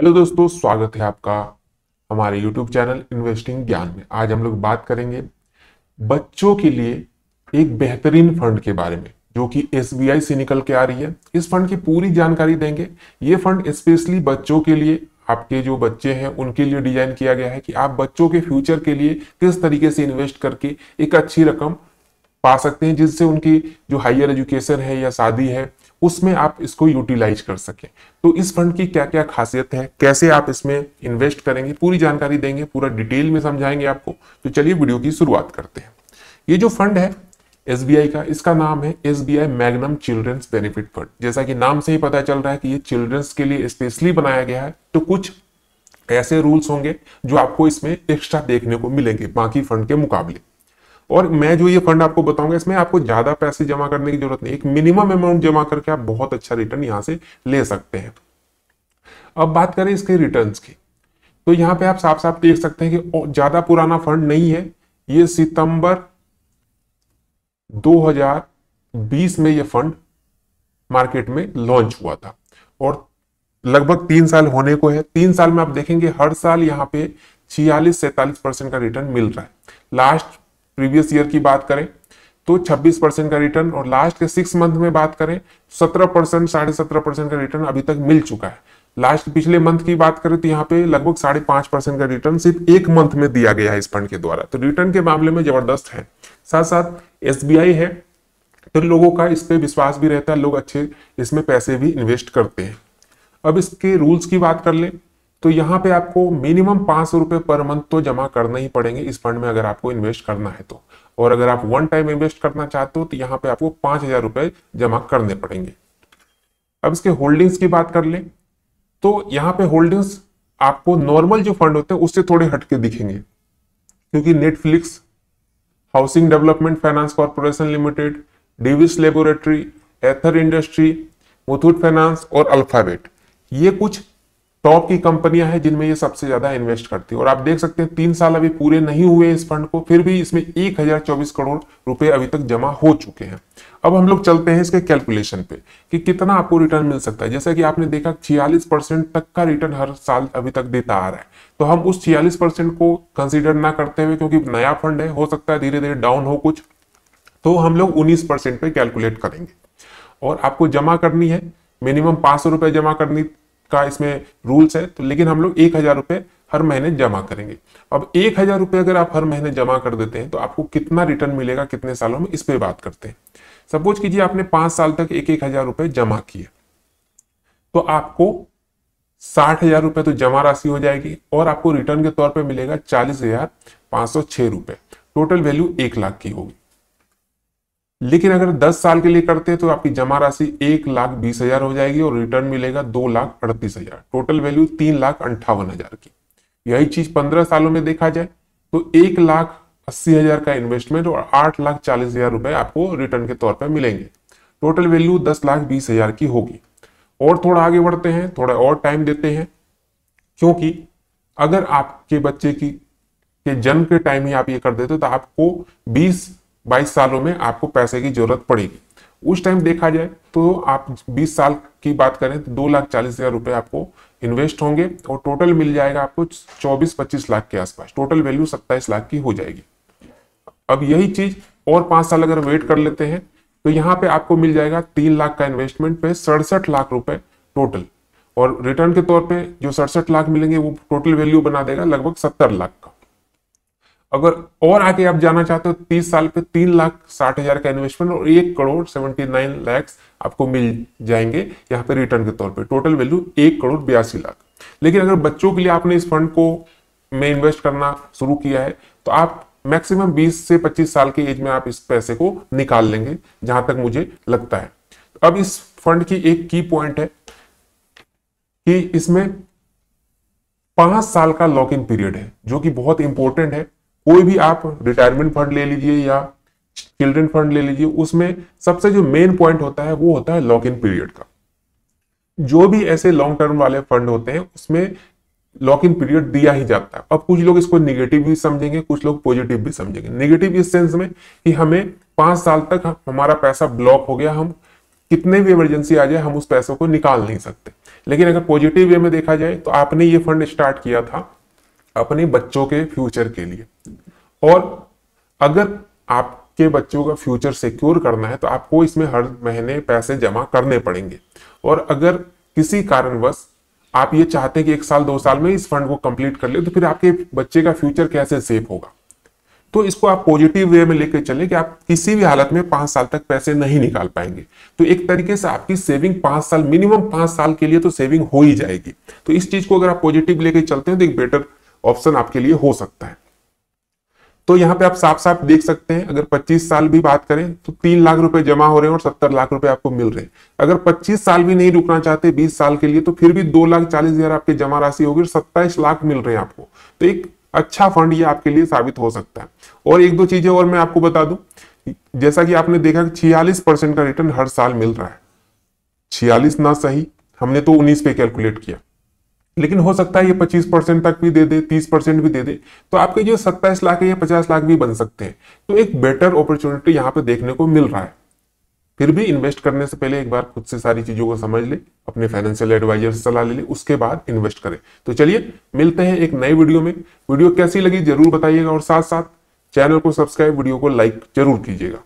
hello दोस्तों स्वागत है आपका हमारे यूट्यूब चैनल इन्वेस्टिंग ज्ञान में आज हम लोग बात करेंगे बच्चों के लिए एक बेहतरीन फंड के बारे में जो कि आई से निकल के आ रही है इस फंड की पूरी जानकारी देंगे ये फंड स्पेशली बच्चों के लिए आपके जो बच्चे हैं उनके लिए डिजाइन किया गया है कि आप बच्चों के फ्यूचर के लिए किस तरीके से इन्वेस्ट करके एक अच्छी रकम पा सकते हैं जिससे उनकी जो हायर एजुकेशन है या शादी है उसमें आप इसको यूटिलाइज कर सकें तो इस फंड की क्या क्या खासियत है कैसे आप इसमें इन्वेस्ट करेंगे पूरी जानकारी देंगे पूरा डिटेल में समझाएंगे आपको तो चलिए वीडियो की शुरुआत करते हैं ये जो फंड है एस का इसका नाम है S B I Magnum children's benefit fund जैसा कि नाम से ही पता चल रहा है कि ये चिल्ड्रंस के लिए स्पेशली बनाया गया है तो कुछ ऐसे रूल्स होंगे जो आपको इसमें एक्स्ट्रा देखने को मिलेंगे बाकी फंड के मुकाबले और मैं जो ये फंड आपको बताऊंगा इसमें आपको ज्यादा पैसे जमा करने की जरूरत नहीं एक मिनिमम अमाउंट जमा करके आप बहुत अच्छा रिटर्न यहां से ले सकते हैं अब बात करें इसके रिटर्न की तो यहाँ पे आप साफ साफ देख सकते हैं कि ज्यादा पुराना फंड नहीं है ये सितंबर दो में यह फंड मार्केट में लॉन्च हुआ था और लगभग तीन साल होने को है तीन साल में आप देखेंगे हर साल यहाँ पे छियालीस सैतालीस परसेंट का रिटर्न मिल रहा है लास्ट प्रीवियस ईयर की बात करें तो 26 परसेंट का रिटर्न और लास्ट के सिक्स मंथ में बात करें 17 परसेंट साढ़े सत्रह परसेंट का रिटर्न अभी तक मिल चुका है लास्ट पिछले मंथ की बात करें तो यहाँ पे लगभग साढ़े पांच परसेंट का रिटर्न सिर्फ एक मंथ में दिया गया है इस फंड के द्वारा तो रिटर्न के मामले में जबरदस्त है साथ साथ एस है तो लोगों का इस पर विश्वास भी रहता है लोग अच्छे इसमें पैसे भी इन्वेस्ट करते हैं अब इसके रूल्स की बात कर लें तो यहाँ पे आपको मिनिमम पांच सौ रुपए पर मंथ तो जमा करना ही पड़ेंगे इस फंड में अगर आपको इन्वेस्ट करना है तो और अगर आप वन टाइम इन्वेस्ट करना चाहते हो तो यहाँ पे आपको पांच हजार रुपए जमा करने पड़ेंगे अब इसके होल्डिंग्स की बात कर ले तो यहाँ पे होल्डिंग्स आपको नॉर्मल जो फंड होते हैं उससे थोड़े हटके दिखेंगे क्योंकि Netflix housing development finance corporation limited Davis laboratory Ather industry Muthoot finance और अल्फाबेट ये कुछ टॉप की कंपनियां हैं जिनमें ये सबसे ज्यादा इन्वेस्ट करती है और आप देख सकते हैं तीन साल अभी पूरे नहीं हुए इस फंड को फिर भी इसमें एक हजार चौबीस करोड़ रुपए अभी तक जमा हो चुके हैं अब हम लोग चलते हैं इसके कैलकुलेशन पे कि कितना आपको रिटर्न मिल सकता है जैसा कि आपने देखा छियालीस परसेंट तक का रिटर्न हर साल अभी तक देता आ रहा है तो हम उस छियालीस परसेंट को कंसिडर ना करते हुए क्योंकि नया फंड है हो सकता है धीरे धीरे डाउन हो कुछ तो हम लोग उन्नीस परसेंट पे कैलकुलेट करेंगे और आपको जमा करनी है मिनिमम पांच सौ रुपए जमा करनी का इसमें रूल्स है तो लेकिन हम लोग एक हजार रुपये हर महीने जमा करेंगे अब एक हजार रुपये अगर आप हर महीने जमा कर देते हैं तो आपको कितना रिटर्न मिलेगा कितने सालों में इस पर बात करते हैं सपोज कीजिए आपने पांच साल तक एक एक हजार रुपये जमा किए तो आपको साठ हजार रुपये तो जमा राशि हो जाएगी और आपको रिटर्न के तौर पर मिलेगा चालीस हजार पांच सौ छह रुपए टोटल वैल्यू एक लाख की होगी लेकिन अगर 10 साल के लिए करते हैं तो आपकी जमा राशि एक लाख बीस हजार हो जाएगी और रिटर्न मिलेगा दो लाख अड़तीस हजार टोटल वैल्यू तीन लाख अंठावन हजार की यही चीज पंद्रह सालों में देखा जाए तो एक लाख अस्सी हजार का इन्वेस्टमेंट और आठ लाख चालीस हजार रुपए आपको रिटर्न के तौर पर मिलेंगे टोटल वैल्यू दस लाख बीस हजार की होगी और थोड़ा आगे बढ़ते हैं थोड़ा और टाइम देते हैं क्योंकि अगर आपके बच्चे की के जन्म के टाइम ही आप ये कर देते तो आपको बीस बाईस सालों में आपको पैसे की जरूरत पड़ेगी उस टाइम देखा जाए तो आप 20 साल की बात करें तो दो लाख चालीस हजार रुपए आपको इन्वेस्ट होंगे और टोटल मिल जाएगा आपको 24-25 लाख के आसपास टोटल वैल्यू सत्ताईस लाख की हो जाएगी अब यही चीज और पांच साल अगर वेट कर लेते हैं तो यहाँ पे आपको मिल जाएगा तीन लाख का इन्वेस्टमेंट पे सड़सठ लाख रुपए टोटल और रिटर्न के तौर पे जो सड़सठ लाख मिलेंगे वो टोटल वैल्यू बना देगा लगभग सत्तर लाख अगर और आगे आप जाना चाहते हो तीस साल पे तीन लाख साठ हजार का इन्वेस्टमेंट और एक करोड़ सेवेंटी नाइन लैक्स आपको मिल जाएंगे यहाँ पे रिटर्न के तौर पे टोटल वैल्यू एक करोड़ बयासी लाख लेकिन अगर बच्चों के लिए आपने इस फंड को में इन्वेस्ट करना शुरू किया है तो आप मैक्सिमम 20 से 25 साल की एज में आप इस पैसे को निकाल लेंगे जहां तक मुझे लगता है तो अब इस फंड की एक की पॉइंट है कि इसमें पांच साल का लॉक इन पीरियड है जो कि बहुत इंपॉर्टेंट है कोई भी आप रिटायरमेंट फंड ले लीजिए या चिल्ड्रन फंड ले लीजिए उसमें सबसे जो मेन पॉइंट होता है वो होता है लॉक इन पीरियड का जो भी ऐसे लॉन्ग टर्म वाले फंड होते हैं उसमें लॉक इन पीरियड दिया ही जाता है अब कुछ लोग इसको निगेटिव भी समझेंगे कुछ लोग पॉजिटिव भी समझेंगे निगेटिव इस सेंस में कि हमें पांच साल तक हमारा पैसा ब्लॉक हो गया हम कितने भी इमरजेंसी आ जाए हम उस पैसों को निकाल नहीं सकते लेकिन अगर पॉजिटिव वे में देखा जाए तो आपने ये फंड स्टार्ट किया था अपने बच्चों के फ्यूचर के लिए और अगर आपके बच्चों का फ्यूचर सिक्योर करना है तो आपको इसमें हर महीने पैसे जमा करने पड़ेंगे और अगर किसी कारणवश आप ये चाहते हैं कि एक साल दो साल में इस फंड को कंप्लीट कर ले तो फिर आपके बच्चे का फ्यूचर कैसे सेफ होगा तो इसको आप पॉजिटिव वे में लेकर चले कि आप किसी भी हालत में पांच साल तक पैसे नहीं निकाल पाएंगे तो एक तरीके से आपकी सेविंग पांच साल मिनिमम पांच साल के लिए तो सेविंग हो ही जाएगी तो इस चीज को अगर आप पॉजिटिव लेकर चलते हैं तो एक बेटर ऑप्शन आपके लिए हो सकता है तो यहाँ पे आप साफ साफ देख सकते हैं अगर 25 साल भी बात करें तो तीन लाख रुपए जमा हो रहे हैं और 70 लाख रुपए आपको मिल रहे हैं अगर 25 साल भी नहीं रुकना चाहते 20 साल के लिए तो फिर भी दो लाख चालीस हजार आपकी जमा राशि होगी और सत्ताईस लाख मिल रहे हैं आपको तो एक अच्छा फंड ये आपके लिए साबित हो सकता है और एक दो चीजें और मैं आपको बता दू जैसा कि आपने देखा छियालीस परसेंट का रिटर्न हर साल मिल रहा है छियालीस ना सही हमने तो उन्नीस पे कैलकुलेट किया लेकिन हो सकता है ये 25 परसेंट तक भी दे दे 30 परसेंट भी दे दे तो आपके जो 27 लाख है ये 50 लाख भी बन सकते हैं तो एक बेटर अपॉर्चुनिटी यहाँ पे देखने को मिल रहा है फिर भी इन्वेस्ट करने से पहले एक बार खुद से सारी चीजों को समझ ले अपने फाइनेंशियल एडवाइजर से सलाह ले ले उसके बाद इन्वेस्ट करें तो चलिए मिलते हैं एक नई वीडियो में वीडियो कैसी लगी जरूर बताइएगा और साथ साथ चैनल को सब्सक्राइब वीडियो को लाइक जरूर कीजिएगा